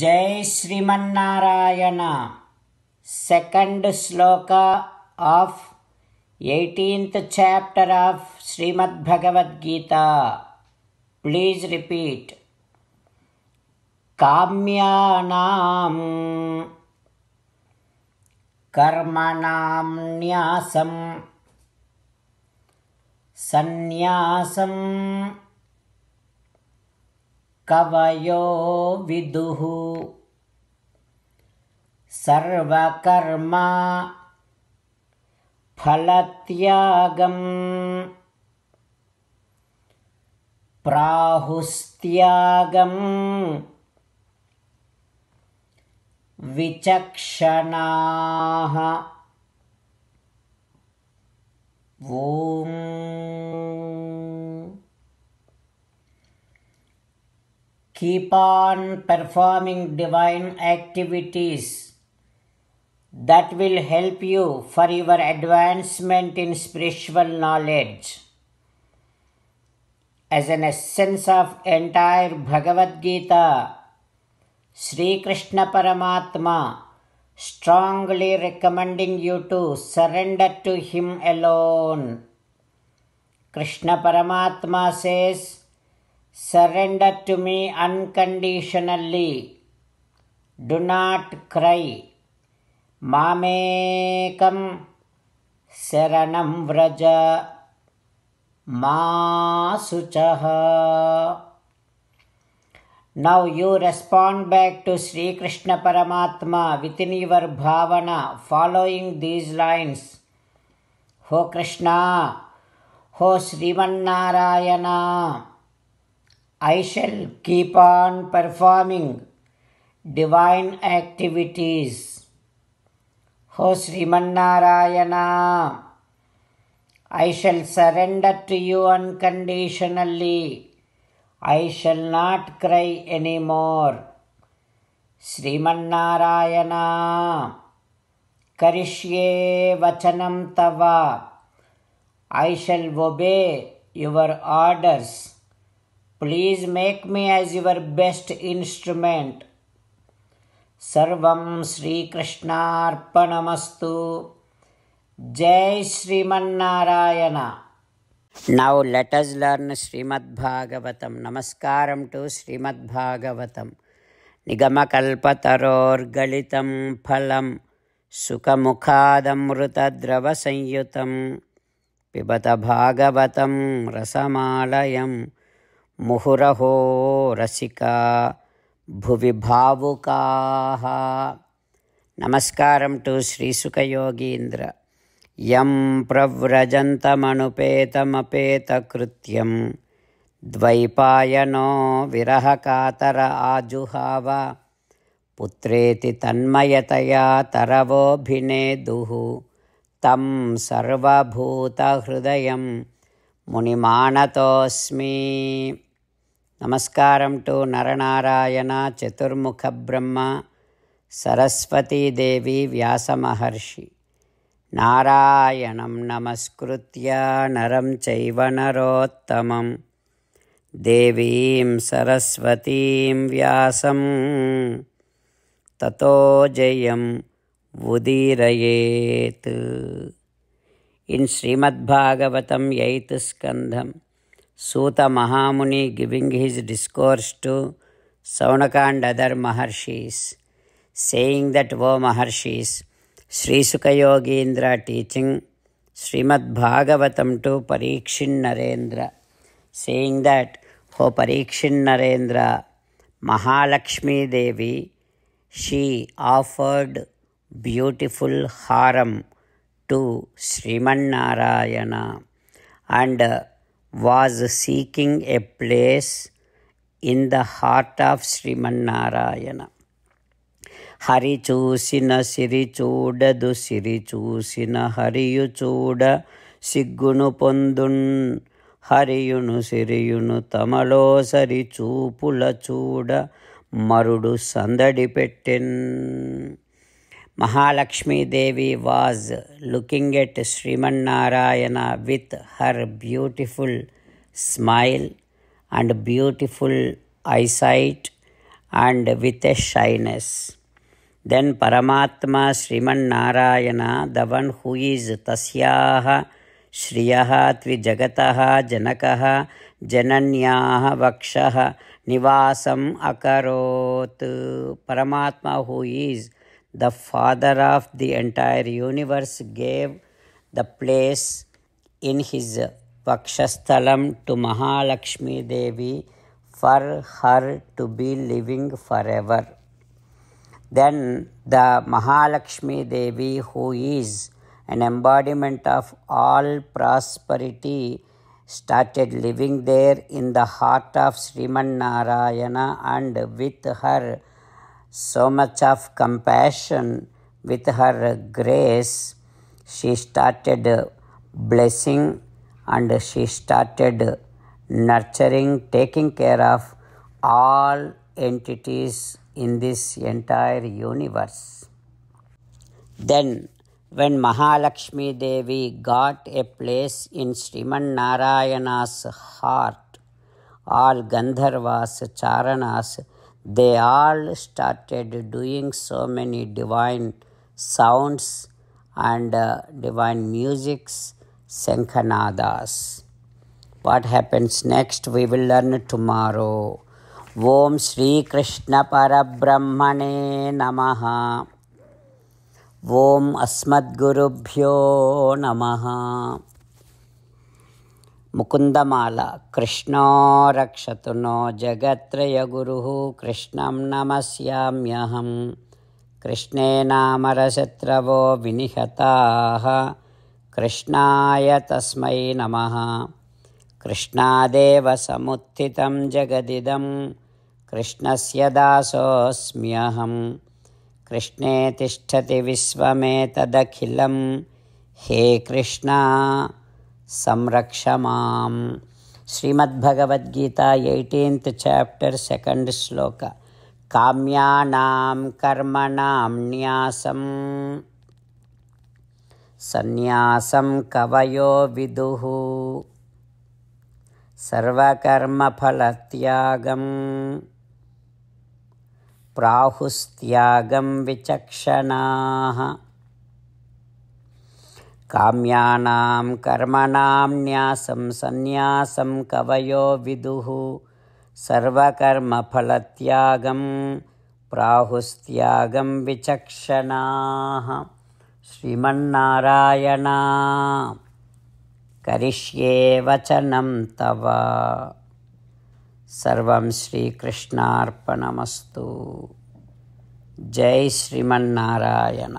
జై Srimannarayana second shloka of eighteenth chapter of Srimad Bhagavad Gita please repeat కామ్యానాం కర్మణాం న్యాసం సన్యాసం कवयो विदुः सर्वकर्मा फलत्यागम् प्राहुस्त्यागम् विचक्षणाः ॐ keep on performing divine activities that will help you for your advancement in spiritual knowledge. As an essence of entire Bhagavad Gita, Sri Krishna Paramatma strongly recommending you to surrender to Him alone. Krishna Paramatma says, Surrender to me unconditionally. Do not cry. Mamekam Saranam Vraja Masuchaha. Now you respond back to Sri Krishna Paramatma within your bhavana following these lines. Ho Krishna, Ho Srimannarayana. I shall keep on performing divine activities. O Srimannarayana, I shall surrender to you unconditionally. I shall not cry anymore. Srimannarayana, Karishye Vachanam Tava, I shall obey your orders. Please make me as your best instrument సర్వం శ్రీకృష్ణార్పణమస్తు జై Srimannarayana now let us learn Srimad Bhagavatam నమస్కారం to Srimad Bhagavatam నిగమకల్పతరోర్గళితం ఫలం సుఖముఖాదమృతద్రవ సంయుతం పిబత భాగవతం రసమాలయం मुहुरहो रसिका भुवि भावुकाः नमस्कारं to श्रीसुखयोगीन्द्र यं प्रव्रजन्तमनुपेतमपेतकृत्यं द्वैपायनो विरहकातर आजुहाव पुत्रेति तन्मयतया तरवोभिनेदुः तं सर्वभूतहृदयम् మునిమానతోస్మి నమస్కారం టు నరనారాయణ చతుర్ముఖ బ్రహ్మ సరస్వతీదేవి వ్యాసమహర్షి నారాయణం నమస్కృత్య నరం చైవ నరోత్తమం దేవీం సరస్వతీం వ్యాసం తతో జయం ఉదీరయేత్ in Srimad Bhagavatam eighth skandham Suta Mahamuni giving his discourse to Saunaka and other maharshis saying that O maharshis Srisukayogindra teaching Srimad Bhagavatam to Parikshit Narendra saying that O Parikshit Narendra Mahalakshmidevi she offered beautiful haram to Srimannarayana and was seeking a place in the heart of Srimannarayana Hari చూసిన సిరి చూడదు సిరి చూసిన హరియు చూడ సిగ్గును పొందున్ హరియును సిరియును తమలో సరి చూపుల చూడ మరుడు సందడి పెట్టెన్ Mahalakshmi Devi was looking at Sriman Narayana with her beautiful smile and beautiful eyesight and with a shyness. Then Paramatma Sriman Narayana, the one who is Tasyaha Shriyaha Trijagataha Janakaha Jananyaha Vakshaha Nivasam Akarot, Paramatma who is the Father of the entire universe, gave the place in his Vakshasthalam to Mahalakshmi Devi for her to be living forever. Then the Mahalakshmi Devi, who is an embodiment of all prosperity, started living there in the heart of Sriman Narayana and with her so much of compassion with her grace, she started blessing and she started nurturing, taking care of all entities in this entire universe. Then, when Mahalakshmi Devi got a place in Sriman Narayana's heart, all Gandharvas, Charanas, they all started doing so many divine sounds and uh, divine musics, Sankhanadas. What happens next, we will learn tomorrow. Om Sri Krishna Parabrahmane Namaha. Om Asmadgurubhyo Namaha. मुकुन्दमाला कृष्णो रक्षतु no जगत्त्र गुरुः कृष्णं नमस्याम्यहं कृष्णे नामरशत्रवो विनिहताः कृष्णाय तस्मै नमः कृष्णादेव समुत्थितं जगदिदं कृष्णस्य दासोऽस्म्यहं कृष्णे तिष्ठति विश्वमेतदखिलं हे कृष्णा సంరక్ష మాం Srimad Bhagavad Gita eighteenth chapter second shloka కామ్యానాం కర్మణాం న్యాసం సన్యాసం కవయో విదు సర్వకర్మఫలత్యాగం ప్రాహుస్త్యాగం విచక్షణా काम्यानां कर्मणां न्यासं सन्न्यासं कवयो विदुः सर्वकर्मफलत्यागं प्राहुस्त्यागं विचक्षणाः श्रीमन्नारायणा करिष्ये वचनं तव सर्वं श्रीकृष्णार्पणमस्तु जय श्रीमन्नारायण